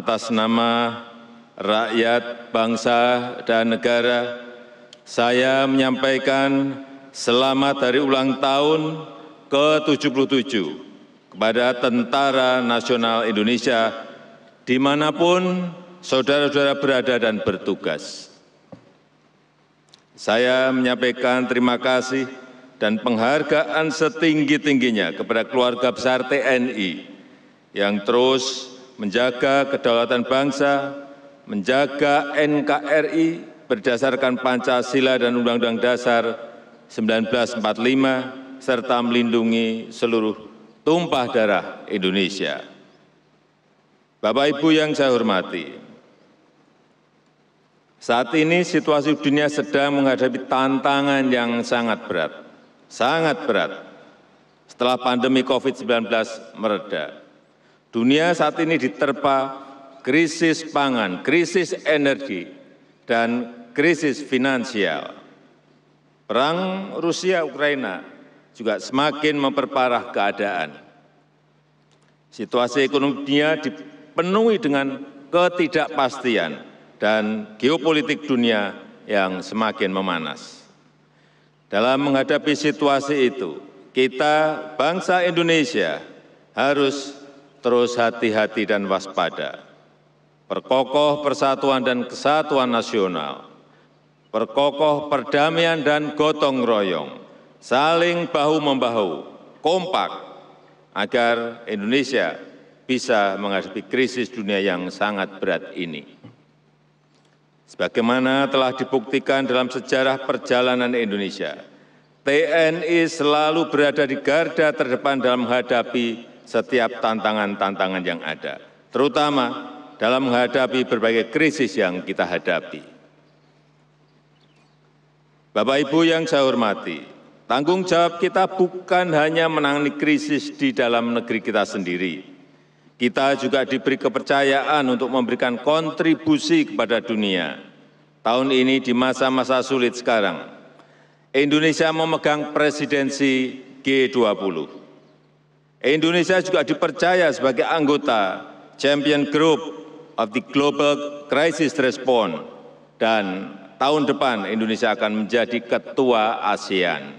Atas nama rakyat, bangsa, dan negara, saya menyampaikan selamat hari ulang tahun ke-77 kepada Tentara Nasional Indonesia dimanapun saudara-saudara berada dan bertugas. Saya menyampaikan terima kasih dan penghargaan setinggi-tingginya kepada keluarga besar TNI yang terus menjaga kedaulatan bangsa, menjaga NKRI berdasarkan Pancasila dan Undang-Undang Dasar 1945, serta melindungi seluruh tumpah darah Indonesia. Bapak-Ibu yang saya hormati, saat ini situasi dunia sedang menghadapi tantangan yang sangat berat, sangat berat setelah pandemi COVID-19 meredah dunia saat ini diterpa krisis pangan, krisis energi, dan krisis finansial. Perang Rusia-Ukraina juga semakin memperparah keadaan. Situasi ekonomi dunia dipenuhi dengan ketidakpastian dan geopolitik dunia yang semakin memanas. Dalam menghadapi situasi itu, kita bangsa Indonesia harus terus hati-hati dan waspada, perkokoh persatuan dan kesatuan nasional, perkokoh perdamaian dan gotong royong, saling bahu-membahu, kompak, agar Indonesia bisa menghadapi krisis dunia yang sangat berat ini. Sebagaimana telah dibuktikan dalam sejarah perjalanan Indonesia, TNI selalu berada di garda terdepan dalam menghadapi setiap tantangan-tantangan yang ada, terutama dalam menghadapi berbagai krisis yang kita hadapi. Bapak Ibu yang saya hormati, tanggung jawab kita bukan hanya menangani krisis di dalam negeri kita sendiri. Kita juga diberi kepercayaan untuk memberikan kontribusi kepada dunia. Tahun ini di masa-masa sulit sekarang, Indonesia memegang presidensi G20 indonesia juga dipercaya sebagai anggota champion group of the global crisis response dan tahun depan Indonesia akan menjadi ketua ASEAN.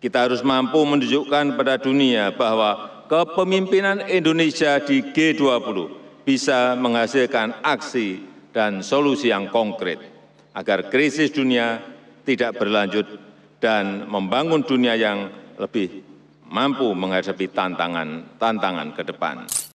Kita harus mampu menunjukkan pada dunia bahwa kepemimpinan Indonesia di G20 bisa menghasilkan aksi dan solusi yang konkret agar krisis dunia tidak berlanjut dan membangun dunia yang lebih mampu menghadapi tantangan-tantangan ke depan